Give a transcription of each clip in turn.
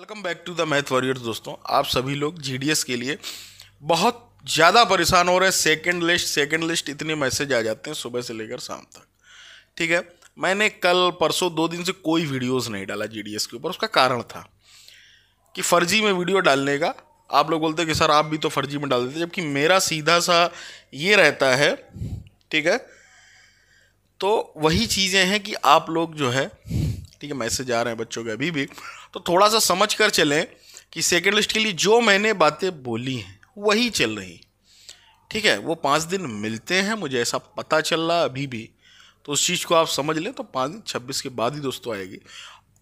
welcome back to the Math Warriors दोस्तों आप सभी लोग जी के लिए बहुत ज़्यादा परेशान हो रहे हैं सेकेंड लिस्ट सेकेंड लिस्ट इतने मैसेज आ जाते हैं सुबह से लेकर शाम तक ठीक है मैंने कल परसों दो दिन से कोई वीडियोस नहीं डाला जी के ऊपर उसका कारण था कि फर्जी में वीडियो डालने का आप लोग बोलते कि सर आप भी तो फर्जी में डाल देते जबकि मेरा सीधा सा ये रहता है ठीक है तो वही चीज़ें हैं कि आप लोग जो है ठीक है मैसेज आ रहे हैं बच्चों के अभी भी तो थोड़ा सा समझ कर चलें कि सेकेंड लिस्ट के लिए जो मैंने बातें बोली हैं वही चल रही ठीक है वो पाँच दिन मिलते हैं मुझे ऐसा पता चल रहा अभी भी तो उस चीज़ को आप समझ लें तो पाँच दिन छब्बीस के बाद ही दोस्तों आएगी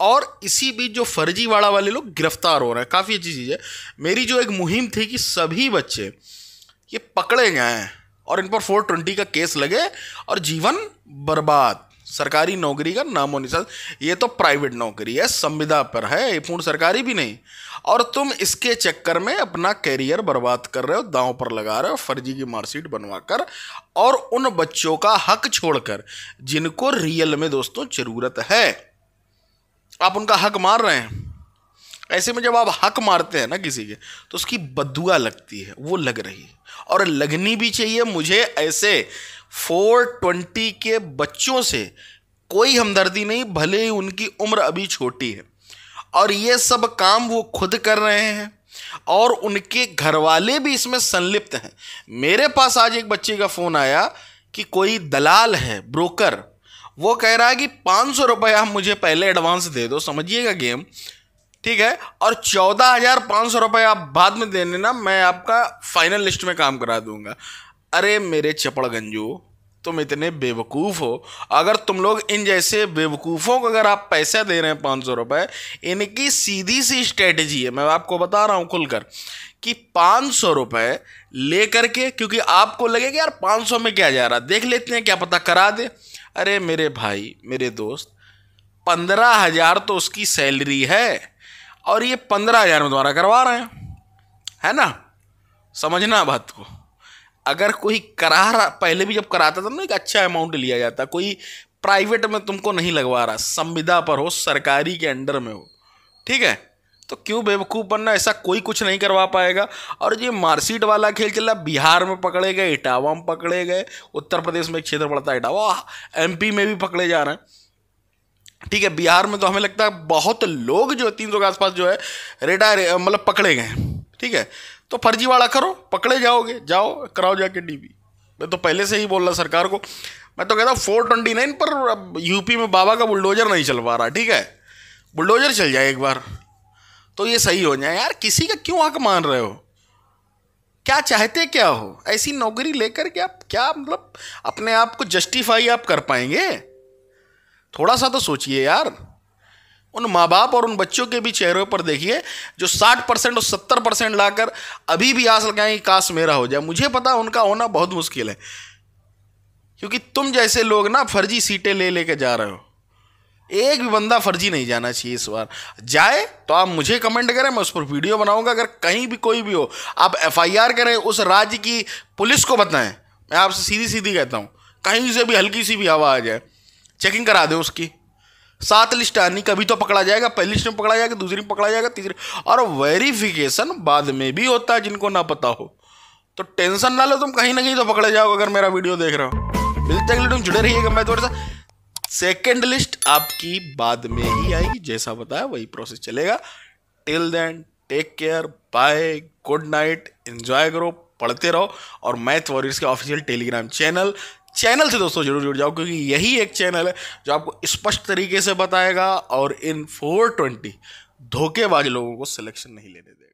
और इसी बीच जो फर्जीवाड़ा वाले लोग गिरफ्तार हो रहे हैं काफ़ी अच्छी चीज़ है मेरी जो एक मुहिम थी कि सभी बच्चे ये पकड़े जाएँ और इन पर फोर ट्वेंटी का केस लगे और जीवन बर्बाद सरकारी नौकरी का नामो निशान ये तो प्राइवेट नौकरी है संविदा पर है ये पूर्ण सरकारी भी नहीं और तुम इसके चक्कर में अपना कैरियर बर्बाद कर रहे हो दांव पर लगा रहे हो फर्जी की मार्कशीट बनवा कर और उन बच्चों का हक छोड़कर जिनको रियल में दोस्तों ज़रूरत है आप उनका हक मार रहे हैं ऐसे में जब आप हक मारते हैं ना किसी के तो उसकी बदुआ लगती है वो लग रही है और लगनी भी चाहिए मुझे ऐसे 420 के बच्चों से कोई हमदर्दी नहीं भले ही उनकी उम्र अभी छोटी है और ये सब काम वो खुद कर रहे हैं और उनके घरवाले भी इसमें संलिप्त हैं मेरे पास आज एक बच्चे का फ़ोन आया कि कोई दलाल है ब्रोकर वो कह रहा है कि पाँच सौ रुपया मुझे पहले एडवांस दे दो समझिएगा गेम ठीक है और चौदह हजार पाँच सौ रुपये आप बाद में देने ना मैं आपका फाइनल लिस्ट में काम करा दूंगा अरे मेरे चपड़गंजो तुम इतने बेवकूफ़ हो अगर तुम लोग इन जैसे बेवकूफ़ों को अगर आप पैसा दे रहे हैं पाँच सौ रुपये इनकी सीधी सी स्ट्रेटजी है मैं आपको बता रहा हूँ खुलकर कि पाँच सौ रुपये ले करके क्योंकि आपको लगेगा यार पाँच सौ में क्या जा रहा देख लेते हैं क्या पता करा दे अरे मेरे भाई मेरे दोस्त पंद्रह हज़ार तो उसकी सैलरी है और ये पंद्रह हज़ार में दोबारा करवा रहे हैं है ना समझना बात को अगर कोई करा रहा पहले भी जब कराता था ना एक अच्छा अमाउंट लिया जाता कोई प्राइवेट में तुमको नहीं लगवा रहा संविदा पर हो सरकारी के अंडर में हो ठीक है तो क्यों बेवकूफ़ बनना ऐसा कोई कुछ नहीं करवा पाएगा और ये मार्कशीट वाला खेल चल रहा बिहार में पकड़े गए इटावा में पकड़े गए उत्तर प्रदेश में एक क्षेत्र पड़ता है इटावा एम में भी पकड़े जा रहे हैं ठीक है बिहार में तो हमें लगता है बहुत लोग जो है तीन सौ के आसपास जो है रिटायर मतलब पकड़े गए ठीक है तो फर्जीवाड़ा करो पकड़े जाओगे जाओ कराओ जाके डीबी मैं तो पहले से ही बोल रहा सरकार को मैं तो कहता हूँ फोर ट्वेंटी नाइन पर अब यूपी में बाबा का बुलडोजर नहीं चल पा रहा ठीक है बुलडोजर चल जाए एक बार तो ये सही हो जाए यार किसी का क्यों हक मान रहे हो क्या चाहते क्या हो ऐसी नौकरी लेकर के आप क्या मतलब अपने आप को जस्टिफाई आप कर पाएंगे थोड़ा सा तो सोचिए यार उन माँ बाप और उन बच्चों के भी चेहरों पर देखिए जो 60 परसेंट और 70 परसेंट लाकर अभी भी आस लगाए कि काश मेरा हो जाए मुझे पता उनका होना बहुत मुश्किल है क्योंकि तुम जैसे लोग ना फर्जी सीटें ले लेके जा रहे हो एक भी बंदा फर्जी नहीं जाना चाहिए इस बार जाए तो आप मुझे कमेंट करें मैं उस पर वीडियो बनाऊंगा अगर कहीं भी कोई भी हो आप एफआईआर करें उस राज्य की पुलिस को बताएं मैं आपसे सीधी सीधी कहता हूँ कहीं से भी हल्की सी भी हवा आ जाए चेकिंग करा दें उसकी सात लिस्ट आनी कभी तो पकड़ा जाएगा पहली लिस्ट में पकड़ा जाएगा दूसरी में पकड़ा जाएगा तीसरी और वेरिफिकेशन बाद में भी होता है जिनको ना पता हो तो टेंशन ना लो तुम कहीं ना कहीं तो पकड़े जाओ अगर मेरा वीडियो देख रहे हो मिलते अगले तुम जुड़े रहिएगा मैं थोड़ा सा सेकेंड लिस्ट आपकी बाद में ही आएगी जैसा बताया वही प्रोसेस चलेगा till then take care bye good night enjoy करो पढ़ते रहो और मैथ वॉरियर्स के ऑफिशियल टेलीग्राम चैनल चैनल से दोस्तों जरूर जुड़ जाओ क्योंकि यही एक चैनल है जो आपको स्पष्ट तरीके से बताएगा और इन 420 धोखेबाज लोगों को सिलेक्शन नहीं लेने देगा